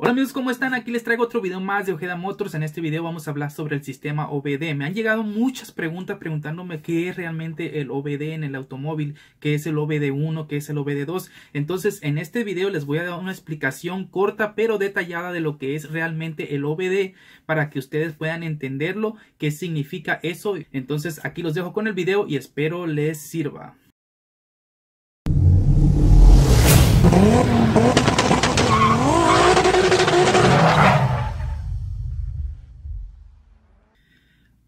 Hola amigos, ¿cómo están? Aquí les traigo otro video más de Ojeda Motors. En este video vamos a hablar sobre el sistema OBD. Me han llegado muchas preguntas preguntándome qué es realmente el OBD en el automóvil, qué es el OBD1, qué es el OBD2. Entonces, en este video les voy a dar una explicación corta pero detallada de lo que es realmente el OBD para que ustedes puedan entenderlo, qué significa eso. Entonces, aquí los dejo con el video y espero les sirva.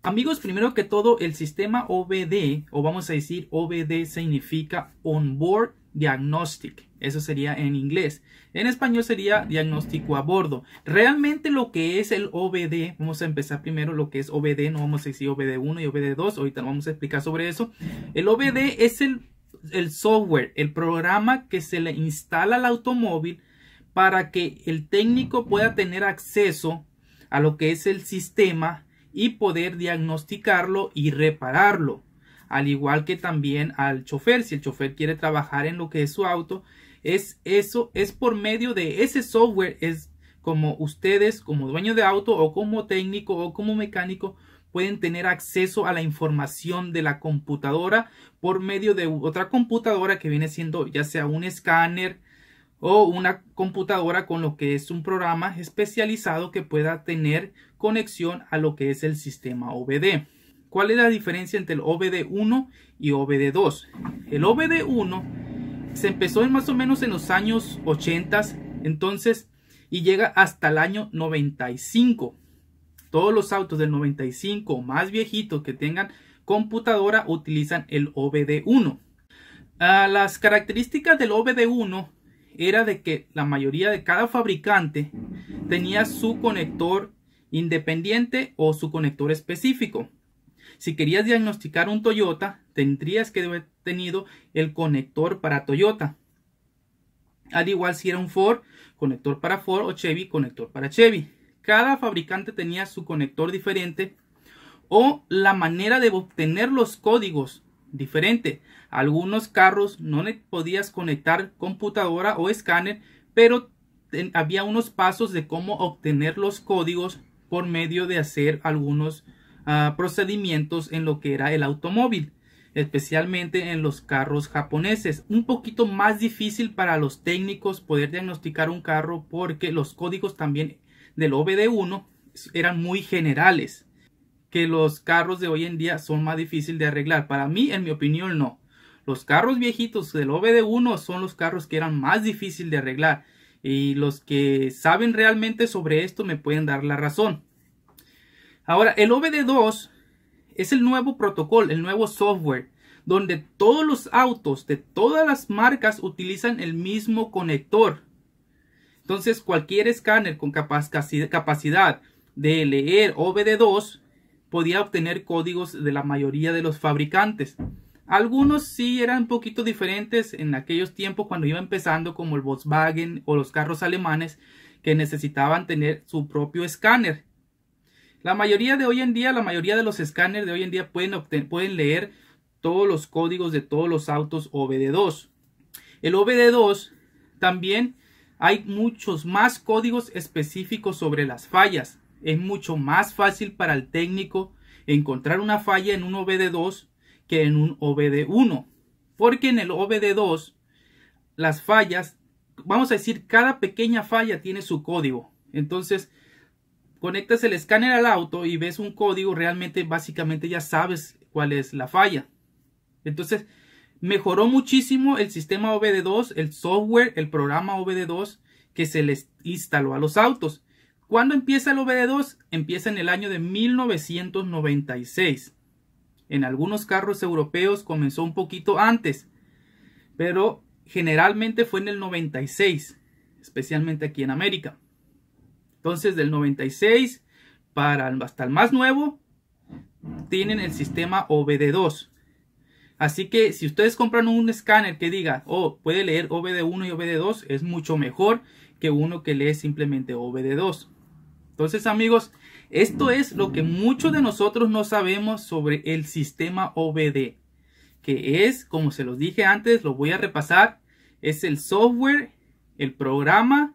Amigos, primero que todo, el sistema OBD, o vamos a decir OBD, significa On Board Diagnostic. Eso sería en inglés. En español sería diagnóstico a bordo. Realmente lo que es el OBD, vamos a empezar primero lo que es OBD, no vamos a decir OBD1 y OBD2, ahorita vamos a explicar sobre eso. El OBD es el, el software, el programa que se le instala al automóvil para que el técnico pueda tener acceso a lo que es el sistema y poder diagnosticarlo y repararlo. Al igual que también al chofer, si el chofer quiere trabajar en lo que es su auto, es eso, es por medio de ese software, es como ustedes, como dueño de auto o como técnico o como mecánico, pueden tener acceso a la información de la computadora por medio de otra computadora que viene siendo ya sea un escáner, o una computadora con lo que es un programa especializado que pueda tener conexión a lo que es el sistema OBD. ¿Cuál es la diferencia entre el OBD1 y OBD2? El OBD1 se empezó en más o menos en los años 80, entonces, y llega hasta el año 95. Todos los autos del 95 más viejitos que tengan computadora utilizan el OBD1. A ah, las características del OBD1 era de que la mayoría de cada fabricante tenía su conector independiente o su conector específico. Si querías diagnosticar un Toyota, tendrías que haber tenido el conector para Toyota. Al igual si era un Ford, conector para Ford o Chevy, conector para Chevy. Cada fabricante tenía su conector diferente o la manera de obtener los códigos diferente. Algunos carros no podías conectar computadora o escáner, pero había unos pasos de cómo obtener los códigos por medio de hacer algunos ah, procedimientos en lo que era el automóvil, especialmente en los carros japoneses. Un poquito más difícil para los técnicos poder diagnosticar un carro porque los códigos también del OBD1 eran muy generales que los carros de hoy en día son más difíciles de arreglar. Para mí, en mi opinión, no. Los carros viejitos del OBD1 son los carros que eran más difíciles de arreglar. Y los que saben realmente sobre esto me pueden dar la razón. Ahora, el OBD2 es el nuevo protocolo, el nuevo software, donde todos los autos de todas las marcas utilizan el mismo conector. Entonces, cualquier escáner con capacidad de leer OBD2 podía obtener códigos de la mayoría de los fabricantes. Algunos sí eran un poquito diferentes en aquellos tiempos cuando iba empezando, como el Volkswagen o los carros alemanes que necesitaban tener su propio escáner. La mayoría de hoy en día, la mayoría de los escáneres de hoy en día pueden, leer todos los códigos de todos los autos OBD2. El OBD2 también hay muchos más códigos específicos sobre las fallas es mucho más fácil para el técnico encontrar una falla en un OBD2 que en un OBD1. Porque en el OBD2 las fallas, vamos a decir, cada pequeña falla tiene su código. Entonces, conectas el escáner al auto y ves un código, realmente básicamente ya sabes cuál es la falla. Entonces, mejoró muchísimo el sistema OBD2, el software, el programa OBD2 que se les instaló a los autos. ¿Cuándo empieza el OBD2? Empieza en el año de 1996. En algunos carros europeos comenzó un poquito antes, pero generalmente fue en el 96, especialmente aquí en América. Entonces, del 96 para hasta el más nuevo, tienen el sistema OBD2. Así que si ustedes compran un escáner que diga, oh, puede leer OBD1 y OBD2, es mucho mejor que uno que lee simplemente OBD2. Entonces amigos, esto es lo que muchos de nosotros no sabemos sobre el sistema OBD, que es, como se los dije antes, lo voy a repasar, es el software, el programa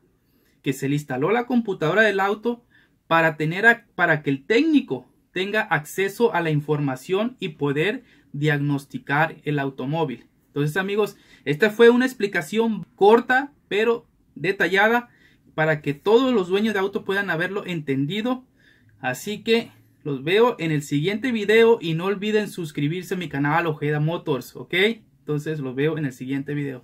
que se le instaló a la computadora del auto para, tener para que el técnico tenga acceso a la información y poder diagnosticar el automóvil. Entonces amigos, esta fue una explicación corta pero detallada para que todos los dueños de auto puedan haberlo entendido. Así que los veo en el siguiente video y no olviden suscribirse a mi canal Ojeda Motors, ¿ok? Entonces los veo en el siguiente video.